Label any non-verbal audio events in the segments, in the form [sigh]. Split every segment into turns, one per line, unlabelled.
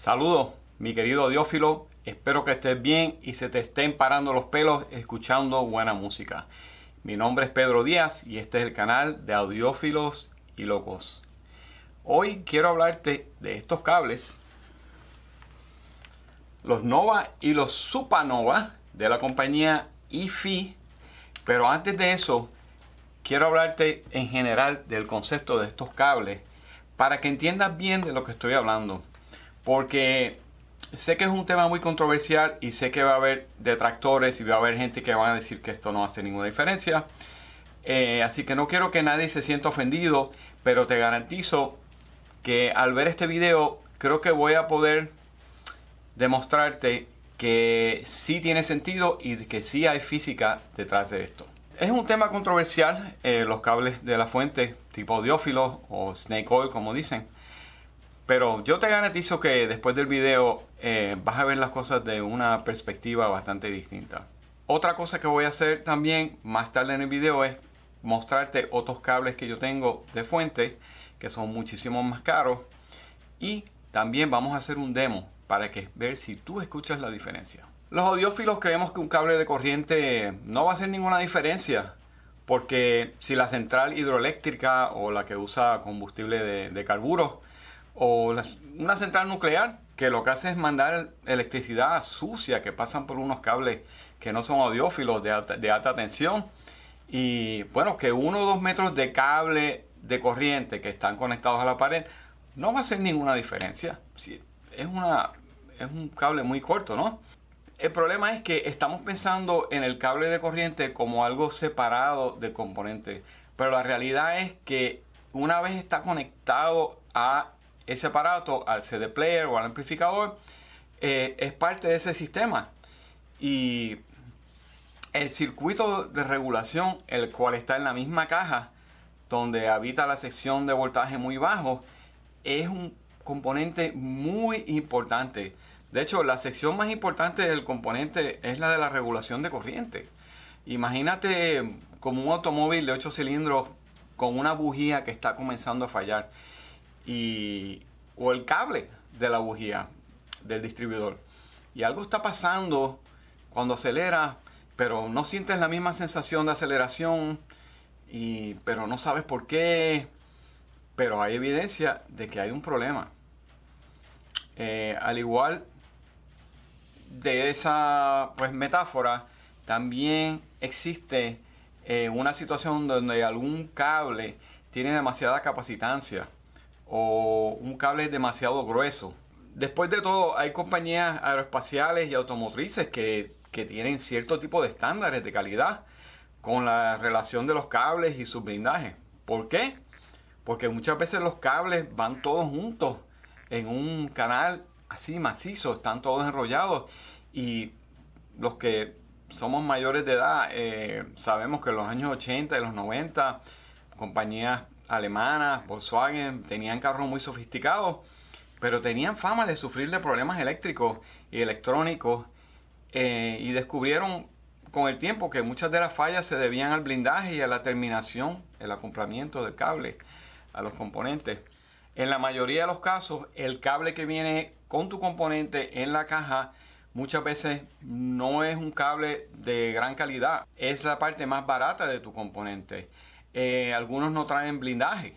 Saludos, mi querido audiófilo, Espero que estés bien y se te estén parando los pelos escuchando buena música. Mi nombre es Pedro Díaz y este es el canal de Audiófilos y Locos. Hoy quiero hablarte de estos cables, los Nova y los Supanova de la compañía IFI. Pero antes de eso, quiero hablarte en general del concepto de estos cables para que entiendas bien de lo que estoy hablando porque sé que es un tema muy controversial y sé que va a haber detractores y va a haber gente que van a decir que esto no hace ninguna diferencia. Eh, así que no quiero que nadie se sienta ofendido, pero te garantizo que al ver este video creo que voy a poder demostrarte que sí tiene sentido y que sí hay física detrás de esto. Es un tema controversial, eh, los cables de la fuente tipo diófilo o snake oil como dicen. Pero yo te garantizo que después del video eh, vas a ver las cosas de una perspectiva bastante distinta. Otra cosa que voy a hacer también más tarde en el video es mostrarte otros cables que yo tengo de fuente que son muchísimo más caros y también vamos a hacer un demo para que ver si tú escuchas la diferencia. Los audiófilos creemos que un cable de corriente no va a hacer ninguna diferencia porque si la central hidroeléctrica o la que usa combustible de, de carburo o una central nuclear que lo que hace es mandar electricidad sucia que pasan por unos cables que no son audiófilos de alta, tensión y bueno, que uno o dos metros de cable de corriente que están conectados a la pared no va a hacer ninguna diferencia. Si es, una, es un cable muy corto, ¿no? El problema es que estamos pensando en el cable de corriente como algo separado de componente, pero la realidad es que una vez está conectado a ese aparato al CD player o al amplificador eh, es parte de ese sistema. Y el circuito de regulación, el cual está en la misma caja donde habita la sección de voltaje muy bajo, es un componente muy importante. De hecho, la sección más importante del componente es la de la regulación de corriente. Imagínate como un automóvil de 8 cilindros con una bujía que está comenzando a fallar y, o el cable de la bujía del distribuidor. Y algo está pasando cuando acelera, pero no sientes la misma sensación de aceleración, y, pero no sabes por qué. Pero hay evidencia de que hay un problema. Eh, al igual de esa pues, metáfora, también existe eh, una situación donde algún cable tiene demasiada capacitancia o un cable demasiado grueso. Después de todo, hay compañías aeroespaciales y automotrices que, tienen cierto tipo de estándares de calidad con la relación de los cables y su blindaje. ¿Por qué? Porque muchas veces los cables van todos juntos en un canal así macizo, están todos enrollados y los que somos mayores de edad eh, sabemos que en los años 80 y los 90 compañías alemanas, Volkswagen, tenían carros muy sofisticados, pero tenían fama de sufrir de problemas eléctricos y electrónicos eh, y descubrieron con el tiempo que muchas de las fallas se debían al blindaje y a la terminación, el acoplamiento del cable a los componentes. En la mayoría de los casos, el cable que viene con tu componente en la caja muchas veces no es un cable de gran calidad, es la parte más barata de tu componente. Eh, algunos no traen blindaje.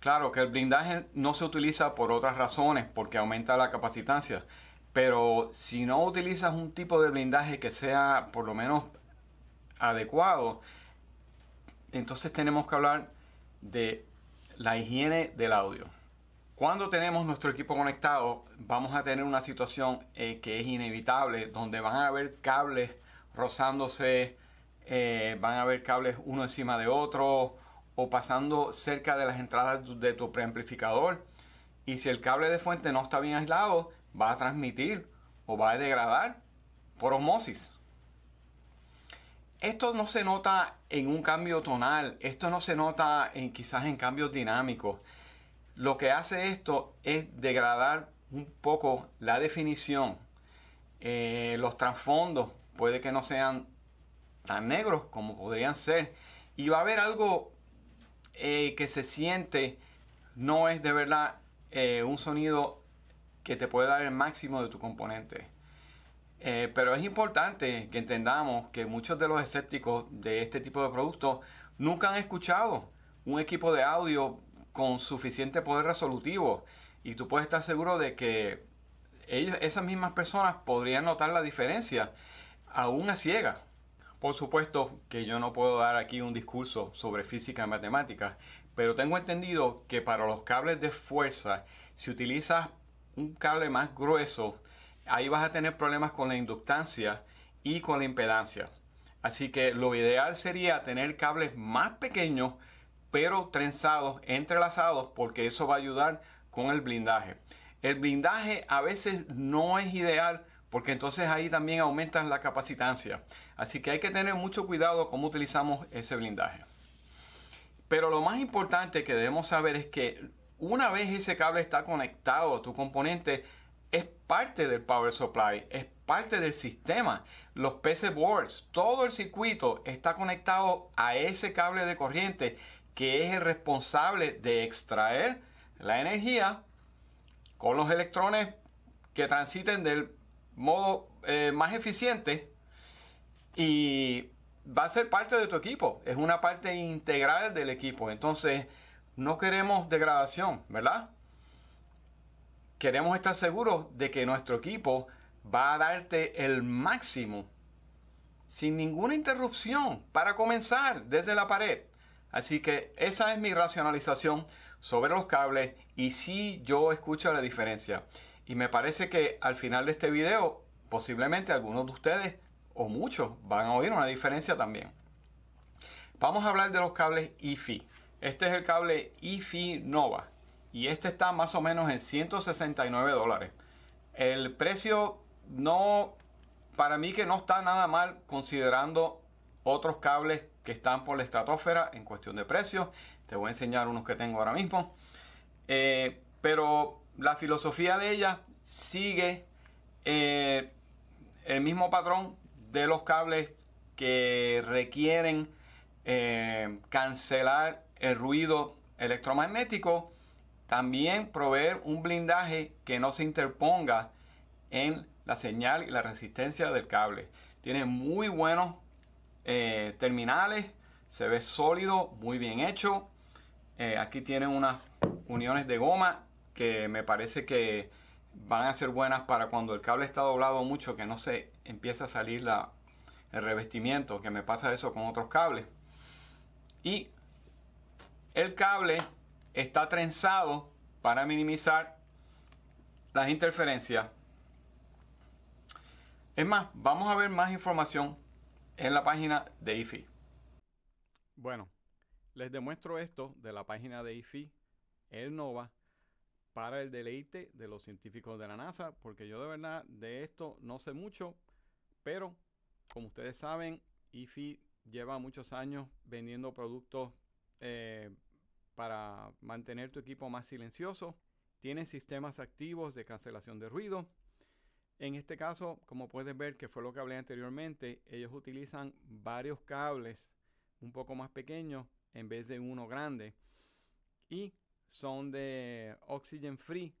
Claro que el blindaje no se utiliza por otras razones, porque aumenta la capacitancia. Pero si no utilizas un tipo de blindaje que sea por lo menos adecuado, entonces tenemos que hablar de la higiene del audio. Cuando tenemos nuestro equipo conectado, vamos a tener una situación eh, que es inevitable, donde van a haber cables rozándose eh, van a haber cables uno encima de otro o pasando cerca de las entradas de tu preamplificador. Y si el cable de fuente no está bien aislado, va a transmitir o va a degradar por osmosis. Esto no se nota en un cambio tonal, esto no se nota en quizás en cambios dinámicos. Lo que hace esto es degradar un poco la definición, eh, los trasfondos puede que no sean tan negros como podrían ser. Y va a haber algo eh, que se siente, no es de verdad eh, un sonido que te puede dar el máximo de tu componente. Eh, pero es importante que entendamos que muchos de los escépticos de este tipo de productos nunca han escuchado un equipo de audio con suficiente poder resolutivo. Y tú puedes estar seguro de que ellos, esas mismas personas podrían notar la diferencia, aún a ciegas. Por supuesto que yo no puedo dar aquí un discurso sobre física y matemática, pero tengo entendido que para los cables de fuerza, si utilizas un cable más grueso, ahí vas a tener problemas con la inductancia y con la impedancia. Así que lo ideal sería tener cables más pequeños, pero trenzados, entrelazados, porque eso va a ayudar con el blindaje. El blindaje a veces no es ideal porque entonces ahí también aumentan la capacitancia. Así que hay que tener mucho cuidado cómo utilizamos ese blindaje. Pero lo más importante que debemos saber es que una vez ese cable está conectado tu componente, es parte del power supply, es parte del sistema. Los PCBs, todo el circuito está conectado a ese cable de corriente que es el responsable de extraer la energía con los electrones que transiten del modo eh, más eficiente y va a ser parte de tu equipo, es una parte integral del equipo. Entonces, no queremos degradación, ¿verdad? Queremos estar seguros de que nuestro equipo va a darte el máximo sin ninguna interrupción para comenzar desde la pared. Así que esa es mi racionalización sobre los cables y si yo escucho la diferencia. Y me parece que al final de este video, posiblemente algunos de ustedes o muchos van a oír una diferencia también. Vamos a hablar de los cables IFI. Este es el cable IFI Nova y este está más o menos en 169 dólares. El precio no, para mí que no está nada mal considerando otros cables que están por la estratosfera en cuestión de precios. Te voy a enseñar unos que tengo ahora mismo. Eh, pero la filosofía de ella sigue eh, el mismo patrón de los cables que requieren eh, cancelar el ruido electromagnético, también proveer un blindaje que no se interponga en la señal y la resistencia del cable. Tiene muy buenos eh, terminales, se ve sólido, muy bien hecho. aquí tienen unas uniones de goma que me parece que van a ser buenas para cuando el cable está doblado mucho, que no se empieza a salir el revestimiento, que me pasa eso con otros cables. Y el cable está trenzado para minimizar las interferencias. Es más, vamos a ver más información en la página de IFI. Bueno, les demuestro esto de la página de IFI, el Nova para el deleite de los científicos de la NASA, porque yo de verdad de esto no sé mucho, pero como ustedes saben, IFI lleva muchos años vendiendo productos eh, para mantener tu equipo más silencioso. tiene sistemas activos de cancelación de ruido. En este caso, como puedes ver, que fue lo que hablé anteriormente, ellos utilizan varios cables un poco más pequeños en vez de uno grande. Y son de oxygen free.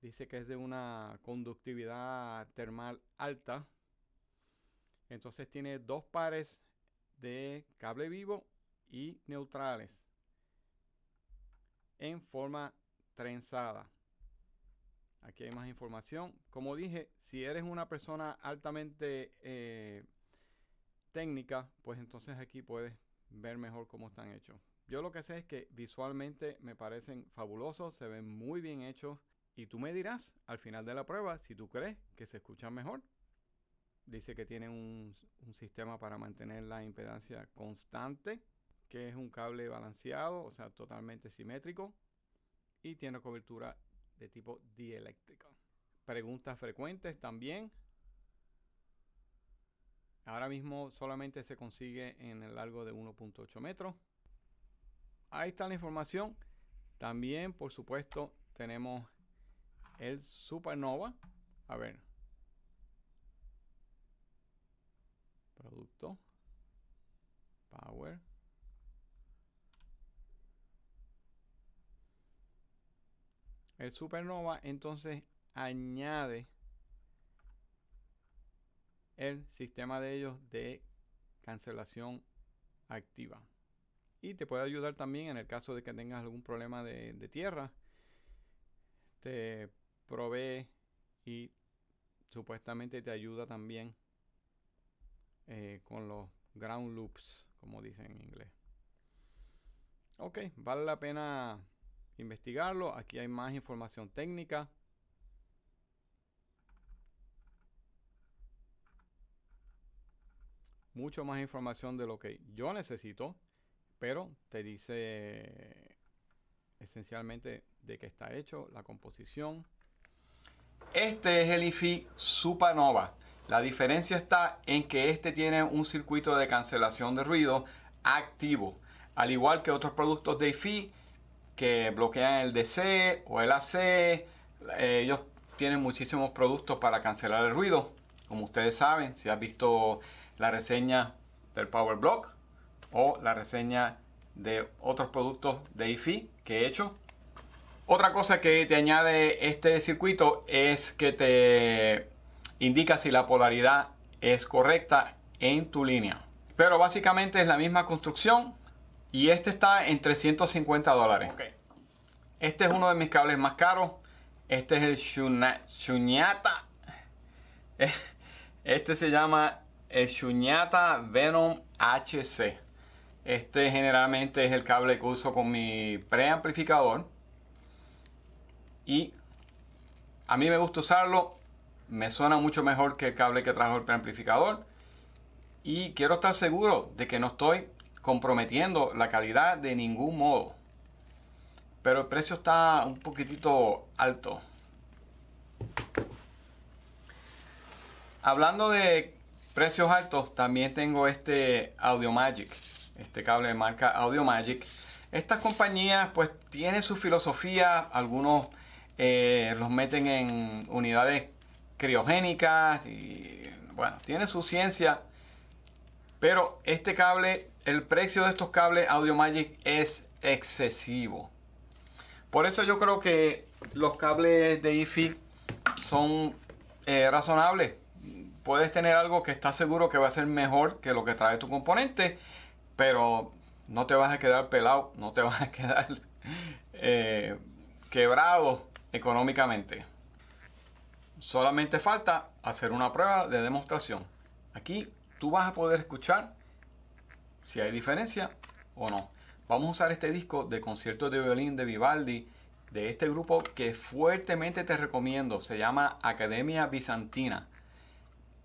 Dice que es de una conductividad termal alta. Entonces tiene dos pares de cable vivo y neutrales en forma trenzada. Aquí hay más información. Como dije, si eres una persona altamente eh, técnica, pues entonces aquí puedes ver mejor cómo están hechos. Yo lo que sé es que visualmente me parecen fabulosos, se ven muy bien hechos y tú me dirás al final de la prueba si tú crees que se escuchan mejor. Dice que tiene un, sistema para mantener la impedancia constante, que es un cable balanceado, o sea, totalmente simétrico y tiene cobertura de tipo dieléctrica. Preguntas frecuentes también. Ahora mismo solamente se consigue en el largo de 1.8 metros ahí está la información. También, por supuesto, tenemos el Supernova. A ver. Producto. Power. El Supernova entonces añade el sistema de ellos de cancelación activa y te puede ayudar también en el caso de que tengas algún problema de, tierra. Te provee y supuestamente te ayuda también eh, con los ground loops, como dicen en inglés. Ok, vale la pena investigarlo. Aquí hay más información técnica. Mucho más información de lo que yo necesito pero te dice esencialmente de qué está hecho, la composición. Este es el IFI Supanova. La diferencia está en que este tiene un circuito de cancelación de ruido activo, al igual que otros productos de IFI que bloquean el DC o el AC. Ellos tienen muchísimos productos para cancelar el ruido. Como ustedes saben, si has visto la reseña del PowerBlock, o la reseña de otros productos de IFI que he hecho. Otra cosa que te añade este circuito es que te indica si la polaridad es correcta en tu línea. Pero básicamente es la misma construcción y este está en 350 dólares. Este es uno de mis cables más caros. Este es el Shunyata. [laughs] Este se llama el Shunyata Venom HC. Este generalmente es el cable que uso con mi preamplificador. Y a mí me gusta usarlo. Me suena mucho mejor que el cable que trajo el preamplificador. Y quiero estar seguro de que no estoy comprometiendo la calidad de ningún modo. Pero el precio está un poquitito alto. Hablando de precios altos, también tengo este Audio Magic este cable de marca Audio Magic. Estas compañías pues tienen su filosofía, algunos eh, los meten en unidades criogénicas y bueno, tiene su ciencia. Pero este cable, el precio de estos cables Audio Magic es excesivo. Por eso yo creo que los cables de IFI son eh, razonables. Puedes tener algo que estás seguro que va a ser mejor que lo que trae tu componente pero no te vas a quedar pelado, no te vas a quedar [laughs] eh, quebrado económicamente. Solamente falta hacer una prueba de demostración. Aquí tú vas a poder escuchar si hay diferencia o no. Vamos a usar este disco de concierto de violín de Vivaldi de este grupo que fuertemente te recomiendo. Se llama Academia Bizantina.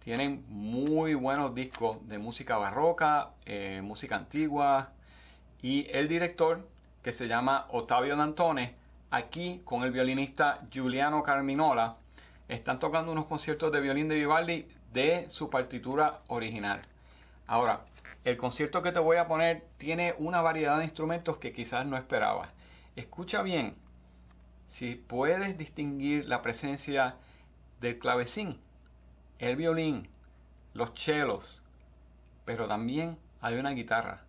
Tienen muy buenos discos de música barroca, eh, música antigua. Y el director, que se llama Ottavio Dantone, aquí con el violinista Giuliano Carminola, están tocando unos conciertos de violín de Vivaldi de su partitura original. Ahora, el concierto que te voy a poner tiene una variedad de instrumentos que quizás no esperabas. Escucha bien si puedes distinguir la presencia del clavecín el violín, los chelos, pero también hay una guitarra.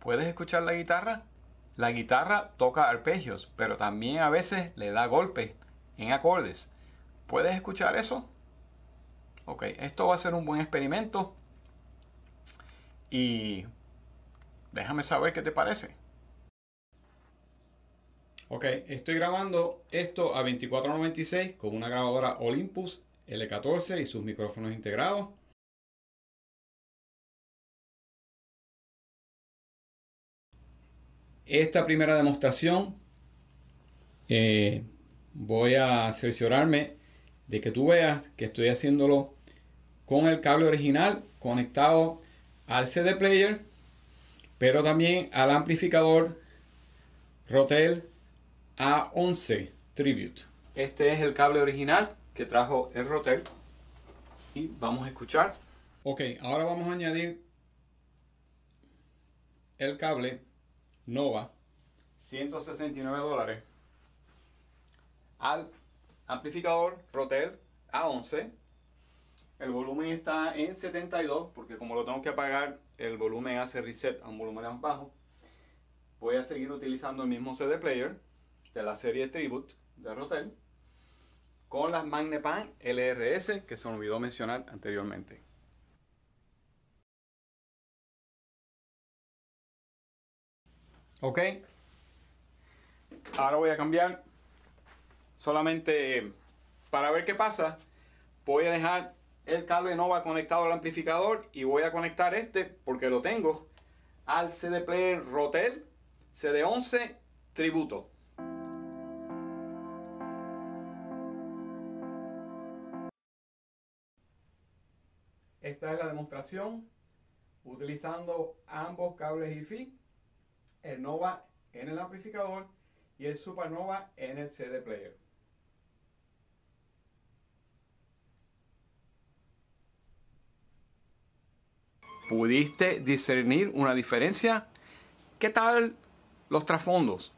¿Puedes escuchar la guitarra? La guitarra toca arpegios, pero también a veces le da golpes en acordes. ¿Puedes escuchar eso? Ok, esto va a ser un buen experimento y déjame saber qué te parece. Ok, estoy grabando esto a 2496 con una grabadora Olympus L14 y sus micrófonos integrados. Esta primera demostración eh, voy a cerciorarme de que tú veas que estoy haciéndolo con el cable original conectado al CD player, pero también al amplificador Rotel A11 Tribute. Este es el cable original trajo el Rotel y vamos a escuchar. Ok, ahora vamos a añadir el cable Nova 169 dólares al amplificador Rotel A11 el volumen está en 72 porque como lo tengo que apagar el volumen hace reset a un volumen más bajo voy a seguir utilizando el mismo CD player de la serie Tribute de Rotel con las MagnePan LRS que se me olvidó mencionar anteriormente. Ok, ahora voy a cambiar solamente para ver qué pasa voy a dejar el cable Nova conectado al amplificador y voy a conectar este porque lo tengo al CD Player Rotel CD11 Tributo Esta es la demostración utilizando ambos cables IFI, el Nova en el amplificador y el Supernova en el CD player. ¿Pudiste discernir una diferencia? ¿Qué tal los trasfondos?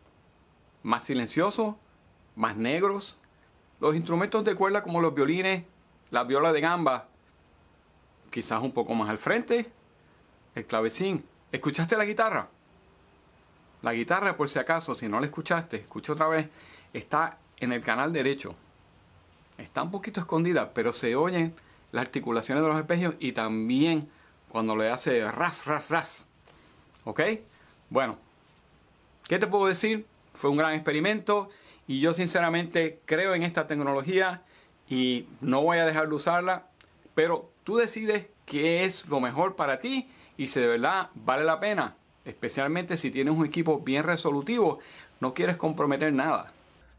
¿Más silenciosos? ¿Más negros? Los instrumentos de cuerda como los violines, la viola de gamba, quizás un poco más al frente, el clavecín. ¿Escuchaste la guitarra? La guitarra, por si acaso, si no la escuchaste, escucha otra vez, está en el canal derecho. Está un poquito escondida, pero se oyen las articulaciones de los arpegios y también cuando le hace ras, ras, ras. ¿Ok? Bueno, ¿qué te puedo decir? Fue un gran experimento y yo sinceramente creo en esta tecnología y no voy a dejar de usarla, pero Tú decides qué es lo mejor para ti y si de verdad vale la pena, especialmente si tienes un equipo bien resolutivo, no quieres comprometer nada.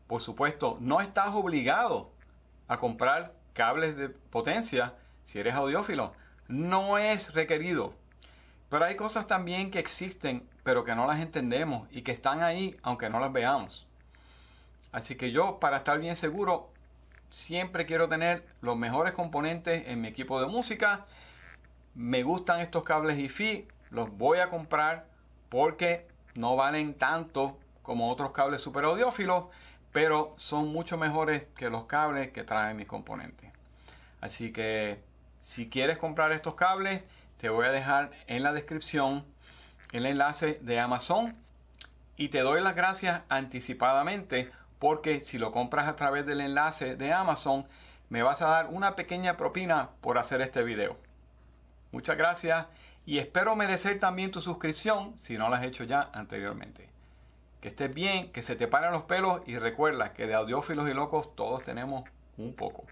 Por supuesto, no estás obligado a comprar cables de potencia si eres audiófilo. No es requerido. Pero hay cosas también que existen, pero que no las entendemos y que están ahí aunque no las veamos. Así que yo, para estar bien seguro, siempre quiero tener los mejores componentes en mi equipo de música. Me gustan estos cables IFI, los voy a comprar porque no valen tanto como otros cables super audiófilos, pero son mucho mejores que los cables que traen mis componentes. Así que si quieres comprar estos cables, te voy a dejar en la descripción el enlace de Amazon y te doy las gracias anticipadamente porque si lo compras a través del enlace de Amazon, me vas a dar una pequeña propina por hacer este video. Muchas gracias y espero merecer también tu suscripción si no la has hecho ya anteriormente. Que estés bien, que se te paren los pelos y recuerda que de audiófilos y locos todos tenemos un poco.